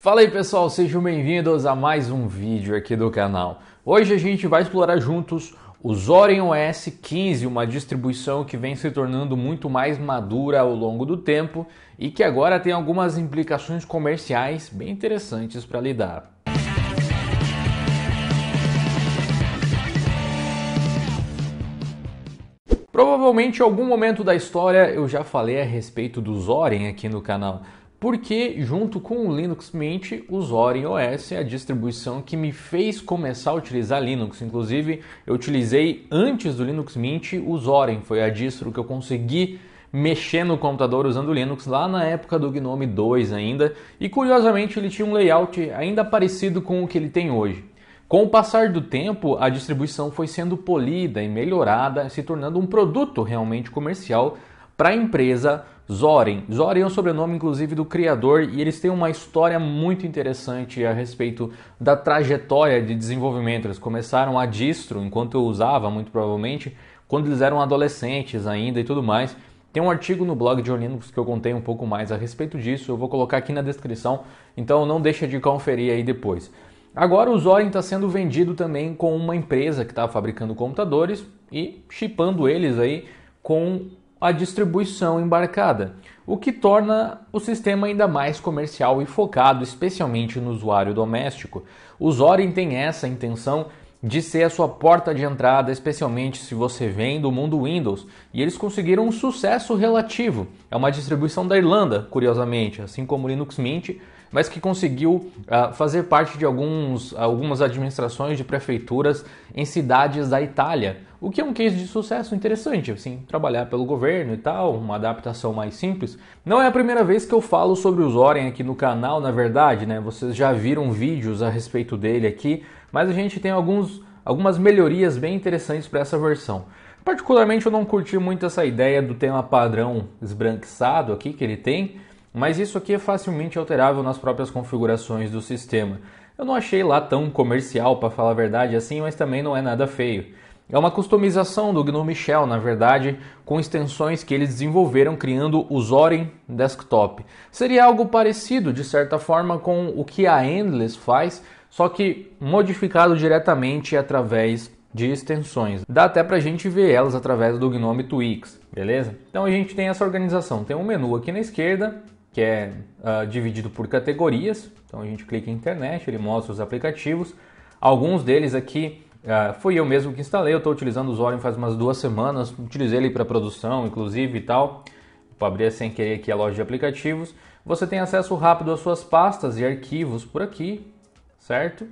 Fala aí pessoal, sejam bem-vindos a mais um vídeo aqui do canal. Hoje a gente vai explorar juntos o Zorin OS 15, uma distribuição que vem se tornando muito mais madura ao longo do tempo e que agora tem algumas implicações comerciais bem interessantes para lidar. Provavelmente em algum momento da história eu já falei a respeito do Zorin aqui no canal, porque junto com o Linux Mint, o Zorin OS é a distribuição que me fez começar a utilizar Linux. Inclusive, eu utilizei antes do Linux Mint o Zorin, foi a distro que eu consegui mexer no computador usando Linux lá na época do GNOME 2 ainda, e curiosamente ele tinha um layout ainda parecido com o que ele tem hoje. Com o passar do tempo, a distribuição foi sendo polida e melhorada, se tornando um produto realmente comercial para a empresa Zorin. Zorin é o sobrenome, inclusive, do criador e eles têm uma história muito interessante a respeito da trajetória de desenvolvimento. Eles começaram a distro, enquanto eu usava, muito provavelmente, quando eles eram adolescentes ainda e tudo mais. Tem um artigo no blog de Linux que eu contei um pouco mais a respeito disso, eu vou colocar aqui na descrição, então não deixa de conferir aí depois. Agora o Zorin está sendo vendido também com uma empresa que está fabricando computadores e chipando eles aí com a distribuição embarcada, o que torna o sistema ainda mais comercial e focado especialmente no usuário doméstico. O Zorin tem essa intenção de ser a sua porta de entrada, especialmente se você vem do mundo Windows, e eles conseguiram um sucesso relativo. É uma distribuição da Irlanda, curiosamente, assim como o Linux Mint, mas que conseguiu uh, fazer parte de alguns, algumas administrações de prefeituras em cidades da Itália. O que é um case de sucesso interessante, assim, trabalhar pelo governo e tal, uma adaptação mais simples. Não é a primeira vez que eu falo sobre o Zoren aqui no canal, na verdade, né? Vocês já viram vídeos a respeito dele aqui, mas a gente tem alguns, algumas melhorias bem interessantes para essa versão. Particularmente eu não curti muito essa ideia do tema padrão esbranquiçado aqui que ele tem, mas isso aqui é facilmente alterável nas próprias configurações do sistema. Eu não achei lá tão comercial, para falar a verdade, assim, mas também não é nada feio. É uma customização do GNU Shell, na verdade, com extensões que eles desenvolveram criando o Zorin Desktop. Seria algo parecido, de certa forma, com o que a Endless faz, só que modificado diretamente através de extensões. Dá até pra gente ver elas através do Gnome Twix, beleza? Então a gente tem essa organização. Tem um menu aqui na esquerda, que é uh, dividido por categorias. Então a gente clica em internet, ele mostra os aplicativos. Alguns deles aqui Uh, ah, foi eu mesmo que instalei, eu estou utilizando o Zorin faz umas duas semanas, utilizei ele para produção, inclusive e tal. Vou abrir sem querer aqui a loja de aplicativos. Você tem acesso rápido às suas pastas e arquivos por aqui, certo?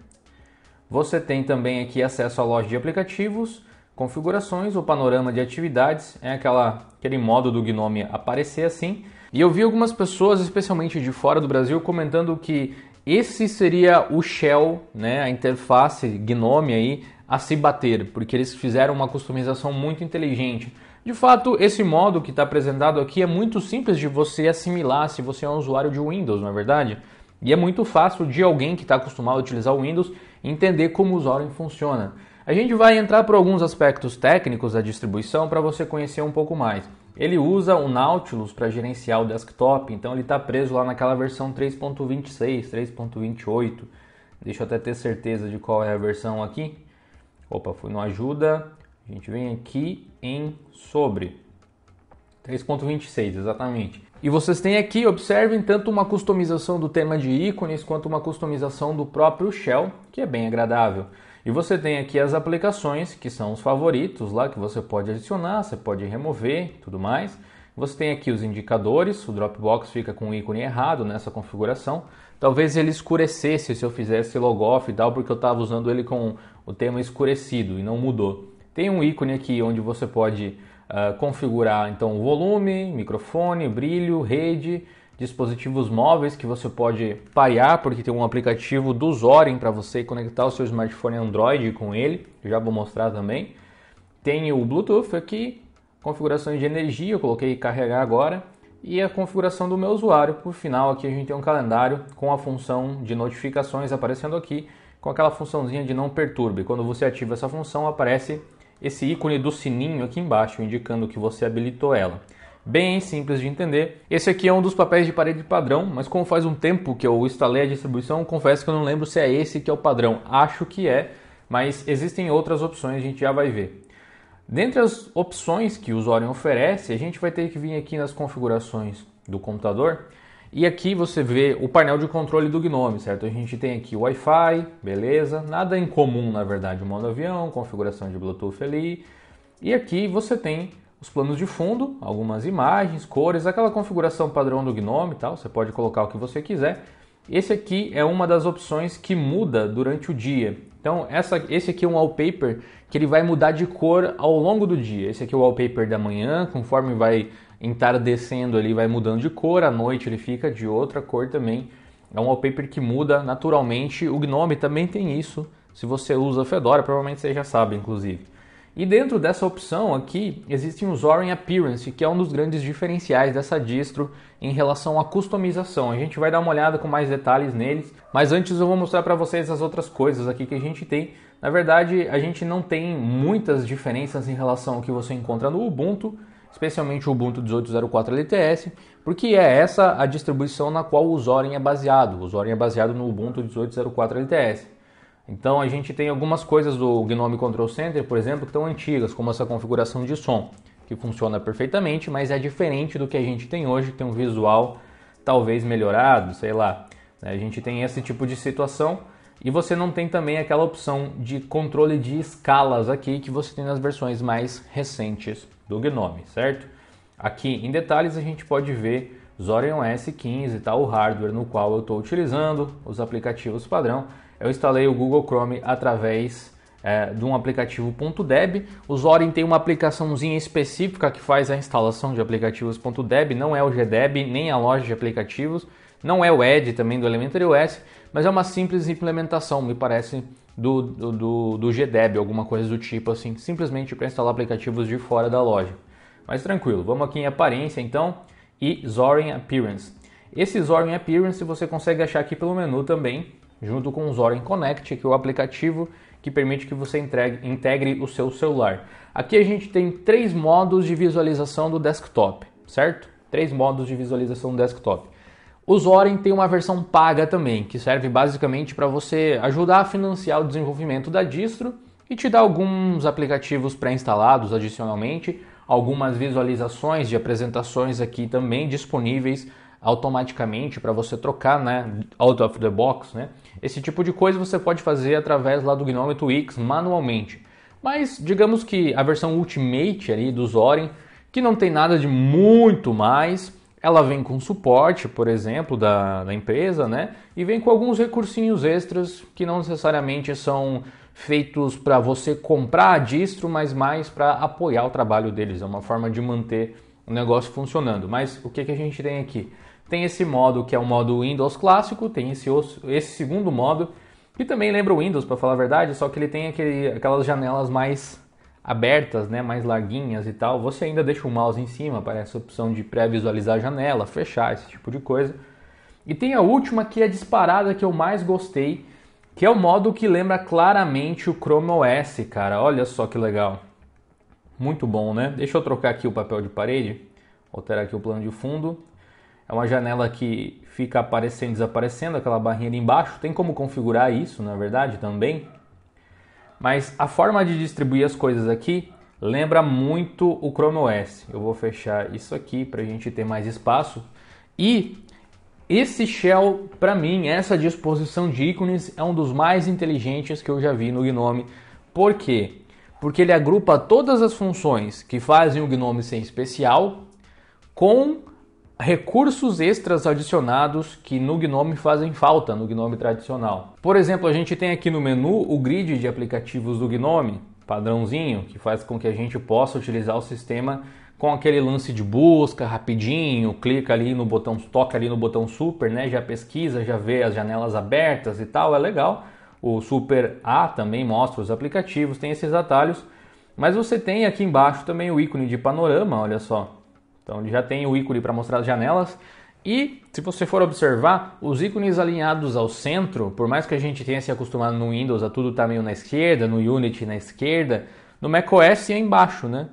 Você tem também aqui acesso à loja de aplicativos, configurações, o panorama de atividades, é aquela, aquele modo do Gnome aparecer assim. E eu vi algumas pessoas, especialmente de fora do Brasil, comentando que esse seria o shell, né, a interface Gnome aí a se bater, porque eles fizeram uma customização muito inteligente. De fato, esse modo que está apresentado aqui é muito simples de você assimilar se você é um usuário de Windows, não é verdade? E é muito fácil de alguém que está acostumado a utilizar o Windows entender como o usuário funciona. A gente vai entrar por alguns aspectos técnicos da distribuição para você conhecer um pouco mais. Ele usa o Nautilus para gerenciar o desktop, então ele está preso lá naquela versão 3.26, 3.28. Deixa eu até ter certeza de qual é a versão aqui. Opa, fui no ajuda. A gente vem aqui em sobre. 3.26, exatamente. E vocês têm aqui, observem, tanto uma customização do tema de ícones quanto uma customização do próprio Shell, que é bem agradável. E você tem aqui as aplicações, que são os favoritos lá, que você pode adicionar, você pode remover, tudo mais. Você tem aqui os indicadores, o Dropbox fica com o ícone errado nessa configuração. Talvez ele escurecesse se eu fizesse off e tal, porque eu estava usando ele com o tema escurecido e não mudou. Tem um ícone aqui onde você pode uh, configurar então o volume, microfone, brilho, rede, dispositivos móveis que você pode parear, porque tem um aplicativo do Zorin para você conectar o seu smartphone Android com ele, eu já vou mostrar também. Tem o Bluetooth aqui, configurações de energia, eu coloquei carregar agora, e a configuração do meu usuário. Por final, aqui a gente tem um calendário com a função de notificações aparecendo aqui, com aquela funçãozinha de não perturbe. Quando você ativa essa função, aparece esse ícone do sininho aqui embaixo, indicando que você habilitou ela. Bem simples de entender. Esse aqui é um dos papéis de parede padrão, mas como faz um tempo que eu instalei a distribuição, confesso que eu não lembro se é esse que é o padrão. Acho que é, mas existem outras opções, a gente já vai ver. Dentre as opções que o usuário oferece, a gente vai ter que vir aqui nas configurações do computador e aqui você vê o painel de controle do GNOME, certo? A gente tem aqui Wi-Fi, beleza, nada em comum na verdade, o modo avião, configuração de Bluetooth ali e aqui você tem os planos de fundo, algumas imagens, cores, aquela configuração padrão do GNOME e tal, você pode colocar o que você quiser. Esse aqui é uma das opções que muda durante o dia. Então, essa, esse aqui é um wallpaper que ele vai mudar de cor ao longo do dia. Esse aqui é o wallpaper da manhã, conforme vai entardecendo ele vai mudando de cor, à noite ele fica de outra cor também. É um wallpaper que muda naturalmente. O Gnome também tem isso. Se você usa Fedora, provavelmente você já sabe, inclusive. E dentro dessa opção aqui, existe os Zorin Appearance, que é um dos grandes diferenciais dessa distro em relação à customização. A gente vai dar uma olhada com mais detalhes neles, mas antes eu vou mostrar para vocês as outras coisas aqui que a gente tem na verdade, a gente não tem muitas diferenças em relação ao que você encontra no Ubuntu, especialmente o Ubuntu 18.04 LTS, porque é essa a distribuição na qual o Zorin é baseado. O Zorin é baseado no Ubuntu 18.04 LTS. Então a gente tem algumas coisas do GNOME Control Center, por exemplo, que estão antigas, como essa configuração de som, que funciona perfeitamente, mas é diferente do que a gente tem hoje, tem um visual talvez melhorado, sei lá. A gente tem esse tipo de situação e você não tem também aquela opção de controle de escalas aqui que você tem nas versões mais recentes do GNOME, certo? Aqui em detalhes a gente pode ver Zorin OS 15, tá? o hardware no qual eu estou utilizando, os aplicativos padrão. Eu instalei o Google Chrome através é, de um aplicativo.deb. O Zorin tem uma aplicaçãozinha específica que faz a instalação de aplicativos.deb, não é o GDeb nem a loja de aplicativos. Não é o Edge também do Elementary OS, mas é uma simples implementação, me parece, do, do, do, do GDEB, alguma coisa do tipo assim, simplesmente para instalar aplicativos de fora da loja. Mas tranquilo, vamos aqui em aparência então e Zorin Appearance. Esse Zorin Appearance você consegue achar aqui pelo menu também, junto com o Zorin Connect, que é o aplicativo que permite que você entregue, integre o seu celular. Aqui a gente tem três modos de visualização do desktop, certo? Três modos de visualização do desktop. O Zorin tem uma versão paga também, que serve basicamente para você ajudar a financiar o desenvolvimento da distro e te dá alguns aplicativos pré-instalados adicionalmente, algumas visualizações de apresentações aqui também disponíveis automaticamente para você trocar, né, out of the box, né? Esse tipo de coisa você pode fazer através lá do Gnome Twix manualmente. Mas digamos que a versão Ultimate ali do Zorin, que não tem nada de muito mais, ela vem com suporte, por exemplo, da, da empresa, né? E vem com alguns recursinhos extras que não necessariamente são feitos para você comprar a distro, mas mais para apoiar o trabalho deles. É uma forma de manter o negócio funcionando. Mas o que, que a gente tem aqui? Tem esse modo que é o modo Windows clássico, tem esse, esse segundo modo, que também lembra o Windows, para falar a verdade, só que ele tem aquele, aquelas janelas mais abertas, né, mais larguinhas e tal, você ainda deixa o mouse em cima, aparece a opção de pré-visualizar a janela, fechar, esse tipo de coisa. E tem a última que é disparada que eu mais gostei, que é o modo que lembra claramente o Chrome OS, cara. Olha só que legal. Muito bom, né? Deixa eu trocar aqui o papel de parede, alterar aqui o plano de fundo. É uma janela que fica aparecendo e desaparecendo, aquela barrinha ali embaixo. Tem como configurar isso, na verdade, também. Mas a forma de distribuir as coisas aqui lembra muito o Chrome OS. Eu vou fechar isso aqui para a gente ter mais espaço. E esse shell, para mim, essa disposição de ícones é um dos mais inteligentes que eu já vi no GNOME. Por quê? Porque ele agrupa todas as funções que fazem o GNOME ser especial com recursos extras adicionados que no Gnome fazem falta no Gnome tradicional. Por exemplo, a gente tem aqui no menu o grid de aplicativos do Gnome, padrãozinho, que faz com que a gente possa utilizar o sistema com aquele lance de busca rapidinho, clica ali no botão, toca ali no botão super, né? Já pesquisa, já vê as janelas abertas e tal, é legal. O Super A também mostra os aplicativos, tem esses atalhos, mas você tem aqui embaixo também o ícone de panorama, olha só. Então ele já tem o ícone para mostrar as janelas. E se você for observar, os ícones alinhados ao centro, por mais que a gente tenha se acostumado no Windows a tudo estar tá meio na esquerda, no Unity na esquerda, no macOS é embaixo, né?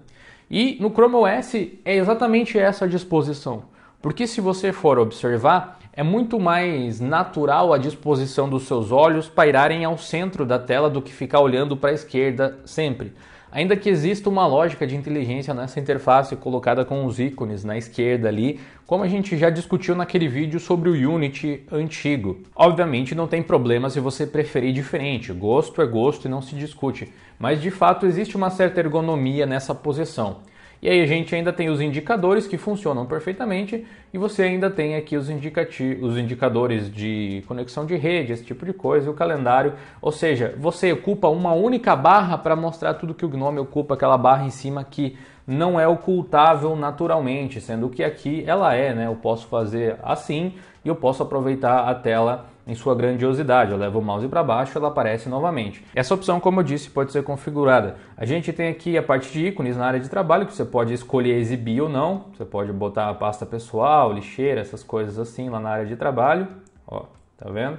E no Chrome OS é exatamente essa a disposição. Porque se você for observar, é muito mais natural a disposição dos seus olhos pairarem ao centro da tela do que ficar olhando para a esquerda sempre. Ainda que exista uma lógica de inteligência nessa interface colocada com os ícones na esquerda ali, como a gente já discutiu naquele vídeo sobre o Unity antigo. Obviamente não tem problema se você preferir diferente, gosto é gosto e não se discute, mas de fato existe uma certa ergonomia nessa posição. E aí a gente ainda tem os indicadores que funcionam perfeitamente e você ainda tem aqui os, os indicadores de conexão de rede, esse tipo de coisa, o calendário. Ou seja, você ocupa uma única barra para mostrar tudo que o Gnome ocupa, aquela barra em cima que não é ocultável naturalmente, sendo que aqui ela é, né? Eu posso fazer assim e eu posso aproveitar a tela em sua grandiosidade. Eu levo o mouse para baixo, ela aparece novamente. Essa opção, como eu disse, pode ser configurada. A gente tem aqui a parte de ícones na área de trabalho que você pode escolher exibir ou não. Você pode botar a pasta pessoal, lixeira, essas coisas assim lá na área de trabalho. Ó, tá vendo?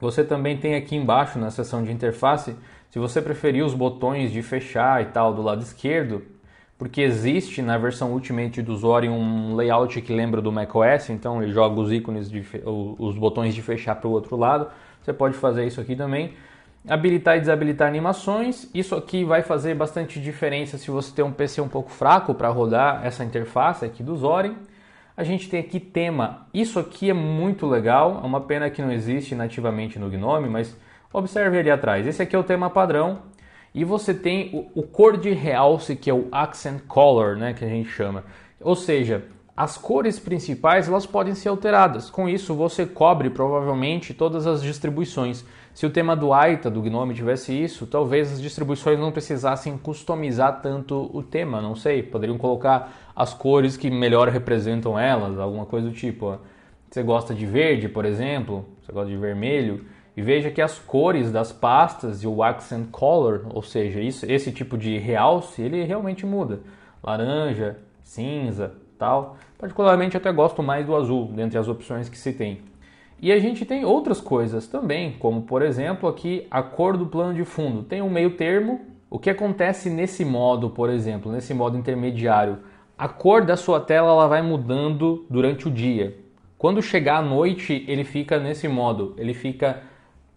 Você também tem aqui embaixo na seção de interface, se você preferir os botões de fechar e tal do lado esquerdo, porque existe na versão Ultimate do Zorin um layout que lembra do macOS, então ele joga os ícones, de, os botões de fechar para o outro lado. Você pode fazer isso aqui também. Habilitar e desabilitar animações. Isso aqui vai fazer bastante diferença se você tem um PC um pouco fraco para rodar essa interface aqui do Zorin. A gente tem aqui tema. Isso aqui é muito legal. É uma pena que não existe nativamente no GNOME, mas observe ali atrás. Esse aqui é o tema padrão e você tem o, o cor de realce, que é o accent color, né, que a gente chama. Ou seja, as cores principais elas podem ser alteradas. Com isso, você cobre provavelmente todas as distribuições. Se o tema do Aita, do Gnome, tivesse isso, talvez as distribuições não precisassem customizar tanto o tema, não sei. Poderiam colocar as cores que melhor representam elas, alguma coisa do tipo. Você gosta de verde, por exemplo? Você gosta de vermelho? E veja que as cores das pastas e o accent color, ou seja, isso, esse tipo de realce, ele realmente muda. Laranja, cinza, tal. Particularmente até gosto mais do azul, dentre as opções que se tem. E a gente tem outras coisas também, como por exemplo aqui a cor do plano de fundo. Tem um meio termo. O que acontece nesse modo, por exemplo, nesse modo intermediário? A cor da sua tela ela vai mudando durante o dia. Quando chegar à noite, ele fica nesse modo, ele fica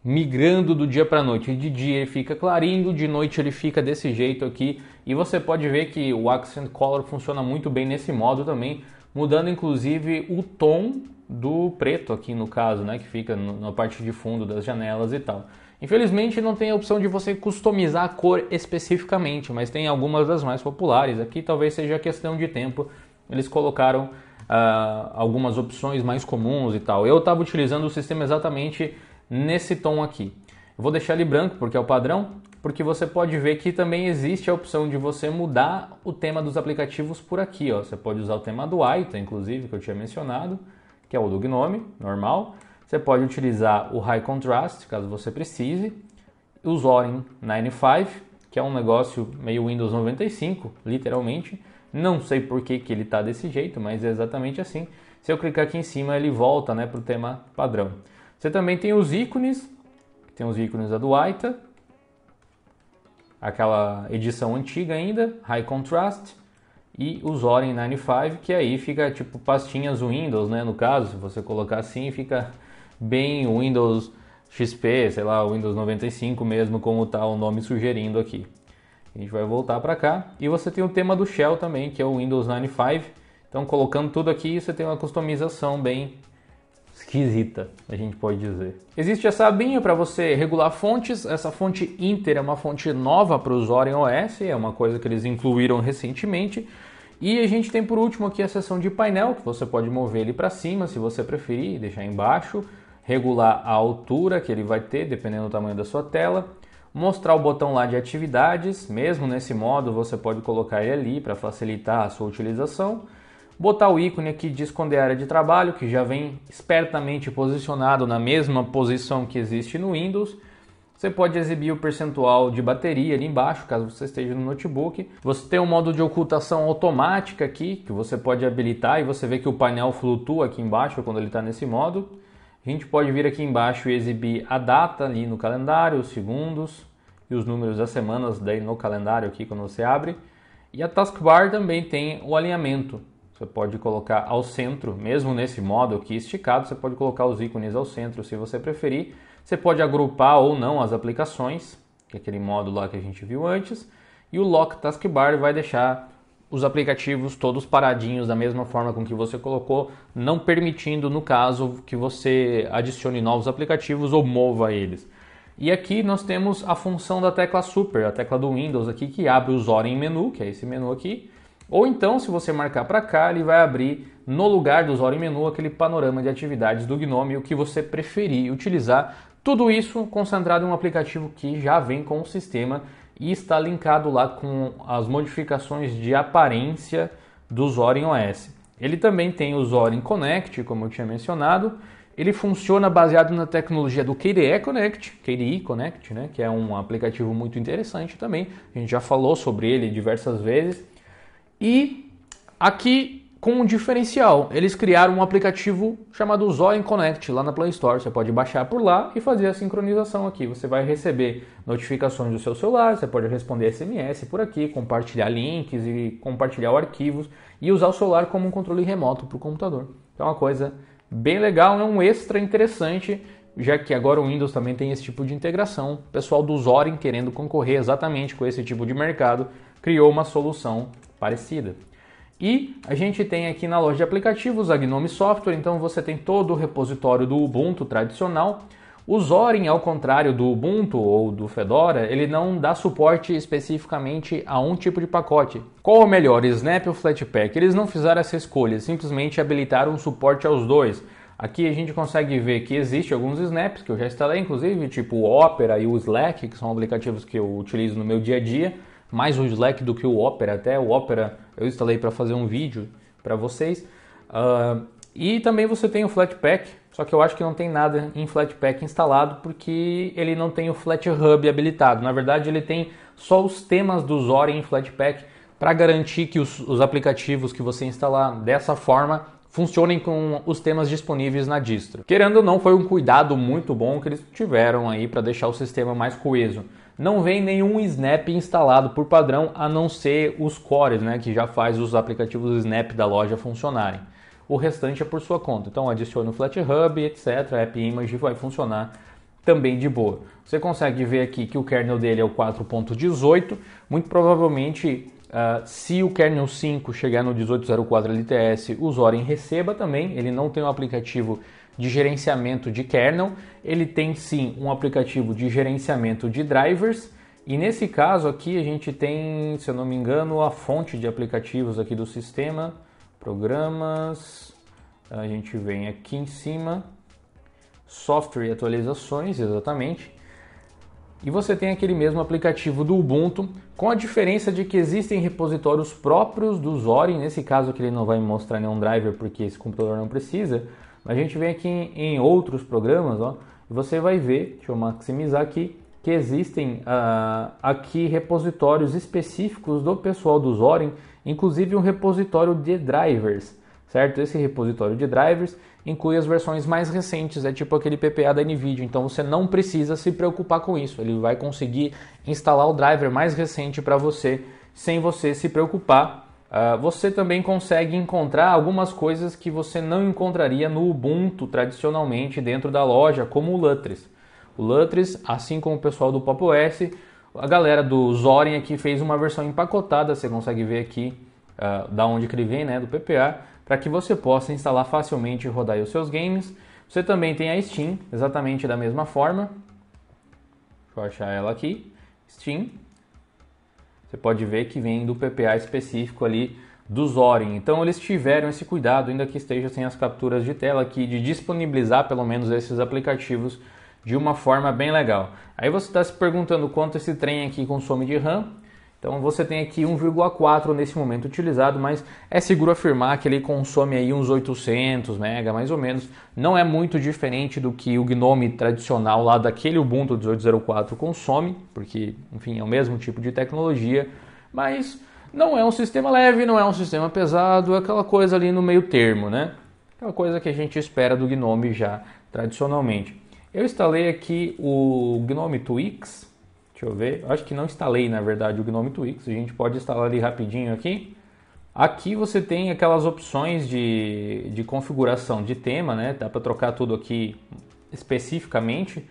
migrando do dia para noite. De dia ele fica clarinho, de noite ele fica desse jeito aqui. E você pode ver que o Accent Color funciona muito bem nesse modo também, mudando inclusive o tom do preto aqui no caso, né, que fica no, na parte de fundo das janelas e tal. Infelizmente não tem a opção de você customizar a cor especificamente, mas tem algumas das mais populares. Aqui talvez seja questão de tempo. Eles colocaram Uh, algumas opções mais comuns e tal. Eu estava utilizando o sistema exatamente nesse tom aqui. Eu vou deixar ele branco porque é o padrão, porque você pode ver que também existe a opção de você mudar o tema dos aplicativos por aqui. Ó. Você pode usar o tema do Aita, inclusive, que eu tinha mencionado, que é o do Gnome, normal. Você pode utilizar o High Contrast, caso você precise. O Zorin 95, que é um negócio meio Windows 95, literalmente. Não sei por que, que ele está desse jeito, mas é exatamente assim. Se eu clicar aqui em cima, ele volta né, para o tema padrão. Você também tem os ícones, tem os ícones da Duaita, aquela edição antiga ainda, High Contrast, e os Oren 95, que aí fica tipo pastinhas Windows, né? No caso, se você colocar assim, fica bem Windows XP, sei lá, Windows 95 mesmo, como está o nome sugerindo aqui. A gente vai voltar para cá. E você tem o tema do Shell também, que é o Windows 95. Então, colocando tudo aqui, você tem uma customização bem esquisita, a gente pode dizer. Existe essa abinha para você regular fontes. Essa fonte Inter é uma fonte nova para o Zorin OS, é uma coisa que eles incluíram recentemente. E a gente tem por último aqui a seção de painel, que você pode mover ele para cima se você preferir, deixar embaixo, regular a altura que ele vai ter, dependendo do tamanho da sua tela, mostrar o botão lá de atividades, mesmo nesse modo você pode colocar ele ali para facilitar a sua utilização botar o ícone aqui de esconder a área de trabalho, que já vem espertamente posicionado na mesma posição que existe no Windows. Você pode exibir o percentual de bateria ali embaixo, caso você esteja no notebook. Você tem um modo de ocultação automática aqui, que você pode habilitar e você vê que o painel flutua aqui embaixo quando ele está nesse modo. A gente pode vir aqui embaixo e exibir a data ali no calendário, os segundos e os números das semanas daí no calendário aqui quando você abre. E a taskbar também tem o alinhamento. Você pode colocar ao centro, mesmo nesse modo aqui esticado, você pode colocar os ícones ao centro se você preferir. Você pode agrupar ou não as aplicações, que é aquele modo lá que a gente viu antes. E o Lock Taskbar vai deixar os aplicativos todos paradinhos da mesma forma com que você colocou, não permitindo, no caso, que você adicione novos aplicativos ou mova eles. E aqui nós temos a função da tecla Super, a tecla do Windows aqui, que abre o em Menu, que é esse menu aqui, ou então, se você marcar para cá, ele vai abrir no lugar do usuário menu aquele panorama de atividades do Gnome, o que você preferir utilizar. Tudo isso concentrado em um aplicativo que já vem com o sistema e está linkado lá com as modificações de aparência do Zorin OS. Ele também tem o Zorin Connect, como eu tinha mencionado. Ele funciona baseado na tecnologia do KDE Connect, KDE Connect, né, que é um aplicativo muito interessante também. A gente já falou sobre ele diversas vezes e aqui com um diferencial, eles criaram um aplicativo chamado Zoen Connect lá na Play Store. Você pode baixar por lá e fazer a sincronização aqui. Você vai receber notificações do seu celular, você pode responder SMS por aqui, compartilhar links e compartilhar arquivos e usar o celular como um controle remoto para o computador. Então é uma coisa bem legal, é um extra interessante já que agora o Windows também tem esse tipo de integração. O pessoal do Zorin, querendo concorrer exatamente com esse tipo de mercado, criou uma solução parecida. E a gente tem aqui na loja de aplicativos a Gnome Software, então você tem todo o repositório do Ubuntu tradicional. O Zorin, ao contrário do Ubuntu ou do Fedora, ele não dá suporte especificamente a um tipo de pacote. Qual o melhor, Snap ou Flatpak? Eles não fizeram essa escolha, simplesmente habilitaram suporte aos dois. Aqui a gente consegue ver que existe alguns snaps que eu já instalei, inclusive tipo o Opera e o Slack, que são aplicativos que eu utilizo no meu dia a dia mais o Slack do que o Opera. Até o Opera eu instalei para fazer um vídeo para vocês. Uh, e também você tem o Flatpak, só que eu acho que não tem nada em Flatpak instalado porque ele não tem o FlatHub habilitado. Na verdade, ele tem só os temas do Zora em Flatpak para garantir que os, os aplicativos que você instalar dessa forma funcionem com os temas disponíveis na distro. Querendo ou não, foi um cuidado muito bom que eles tiveram aí para deixar o sistema mais coeso não vem nenhum Snap instalado por padrão, a não ser os cores, né, que já faz os aplicativos Snap da loja funcionarem. O restante é por sua conta. Então adicione o FlatHub, etc. A App Image vai funcionar também de boa. Você consegue ver aqui que o kernel dele é o 4.18. Muito provavelmente, uh, se o kernel 5 chegar no 1804 LTS, o Zorin receba também. Ele não tem um aplicativo de gerenciamento de kernel, ele tem sim um aplicativo de gerenciamento de drivers. E nesse caso aqui a gente tem, se eu não me engano, a fonte de aplicativos aqui do sistema, programas, a gente vem aqui em cima, software e atualizações, exatamente. E você tem aquele mesmo aplicativo do Ubuntu, com a diferença de que existem repositórios próprios do Zorin, nesse caso aqui ele não vai mostrar nenhum driver porque esse computador não precisa, a gente vem aqui em, em outros programas, ó, e você vai ver, deixa eu maximizar aqui, que existem uh, aqui repositórios específicos do pessoal do Zorin, inclusive um repositório de drivers, certo? Esse repositório de drivers inclui as versões mais recentes, é tipo aquele PPA da NVIDIA, então você não precisa se preocupar com isso, ele vai conseguir instalar o driver mais recente para você sem você se preocupar Uh, você também consegue encontrar algumas coisas que você não encontraria no Ubuntu tradicionalmente dentro da loja, como o Lutris. O Lutris, assim como o pessoal do Pop OS, a galera do Zorin aqui fez uma versão empacotada, você consegue ver aqui uh, da onde que ele vem, né, do PPA, para que você possa instalar facilmente e rodar os seus games. Você também tem a Steam, exatamente da mesma forma. Deixa eu achar ela aqui. Steam. Você pode ver que vem do PPA específico ali do Zorin. Então eles tiveram esse cuidado, ainda que esteja sem as capturas de tela aqui, de disponibilizar pelo menos esses aplicativos de uma forma bem legal. Aí você está se perguntando quanto esse trem aqui consome de RAM. Então você tem aqui 1,4 nesse momento utilizado, mas é seguro afirmar que ele consome aí uns 800 mega, mais ou menos. Não é muito diferente do que o GNOME tradicional lá daquele Ubuntu 18.04 consome, porque, enfim, é o mesmo tipo de tecnologia, mas não é um sistema leve, não é um sistema pesado, é aquela coisa ali no meio termo, né? Aquela coisa que a gente espera do GNOME já tradicionalmente. Eu instalei aqui o GNOME Twix, Deixa eu ver. Acho que não instalei, na verdade, o Gnome Twix. A gente pode instalar ele rapidinho aqui. Aqui você tem aquelas opções de, de configuração de tema, né? Dá para trocar tudo aqui especificamente.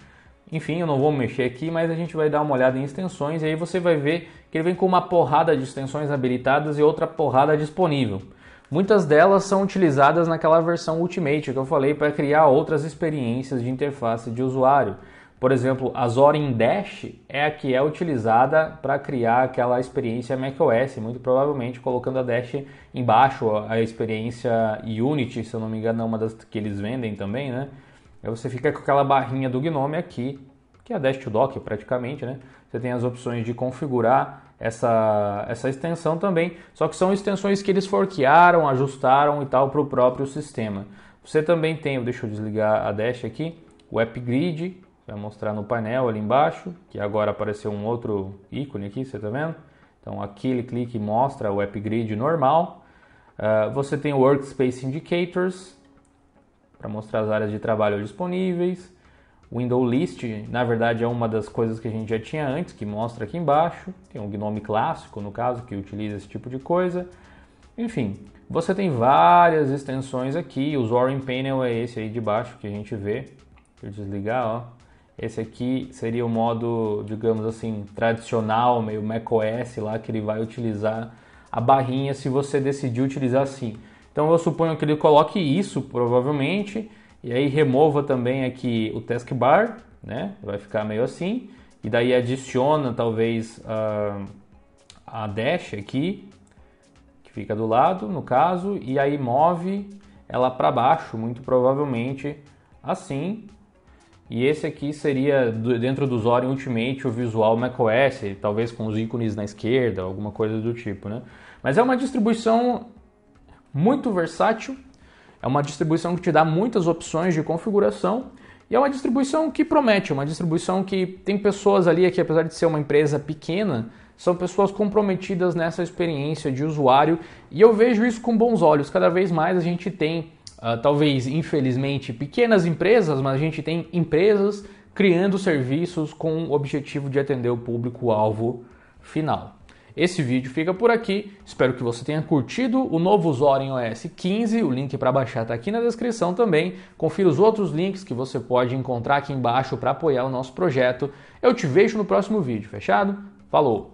Enfim, eu não vou mexer aqui, mas a gente vai dar uma olhada em extensões e aí você vai ver que ele vem com uma porrada de extensões habilitadas e outra porrada disponível. Muitas delas são utilizadas naquela versão Ultimate que eu falei para criar outras experiências de interface de usuário. Por exemplo, a Zorin Dash é a que é utilizada para criar aquela experiência macOS, muito provavelmente colocando a Dash embaixo, a experiência Unity, se eu não me engano, é uma das que eles vendem também, né? Aí você fica com aquela barrinha do Gnome aqui, que é a Dash to Dock praticamente, né? Você tem as opções de configurar essa, essa extensão também, só que são extensões que eles forquearam, ajustaram e tal para o próprio sistema. Você também tem, deixa eu desligar a Dash aqui, o AppGrid, vai mostrar no painel ali embaixo, que agora apareceu um outro ícone aqui, você está vendo? Então aquele clique mostra o upgrade normal. Uh, você tem o Workspace Indicators, para mostrar as áreas de trabalho disponíveis. Window List, na verdade, é uma das coisas que a gente já tinha antes, que mostra aqui embaixo. Tem um Gnome clássico, no caso, que utiliza esse tipo de coisa. Enfim, você tem várias extensões aqui. O Zorin Panel é esse aí de baixo que a gente vê. Deixa eu desligar, ó. Esse aqui seria o modo, digamos assim, tradicional, meio macOS lá, que ele vai utilizar a barrinha se você decidir utilizar assim. Então eu suponho que ele coloque isso, provavelmente, e aí remova também aqui o taskbar, né? Vai ficar meio assim. E daí adiciona talvez a, ah, a dash aqui, que fica do lado, no caso, e aí move ela para baixo, muito provavelmente assim e esse aqui seria, dentro do Zorin Ultimate, o visual macOS, talvez com os ícones na esquerda, alguma coisa do tipo, né? Mas é uma distribuição muito versátil, é uma distribuição que te dá muitas opções de configuração e é uma distribuição que promete, uma distribuição que tem pessoas ali que, apesar de ser uma empresa pequena, são pessoas comprometidas nessa experiência de usuário e eu vejo isso com bons olhos. Cada vez mais a gente tem uh, talvez infelizmente pequenas empresas, mas a gente tem empresas criando serviços com o objetivo de atender o público-alvo final. Esse vídeo fica por aqui, espero que você tenha curtido o novo Zorin OS 15, o link para baixar está aqui na descrição também. Confira os outros links que você pode encontrar aqui embaixo para apoiar o nosso projeto. Eu te vejo no próximo vídeo, fechado? Falou!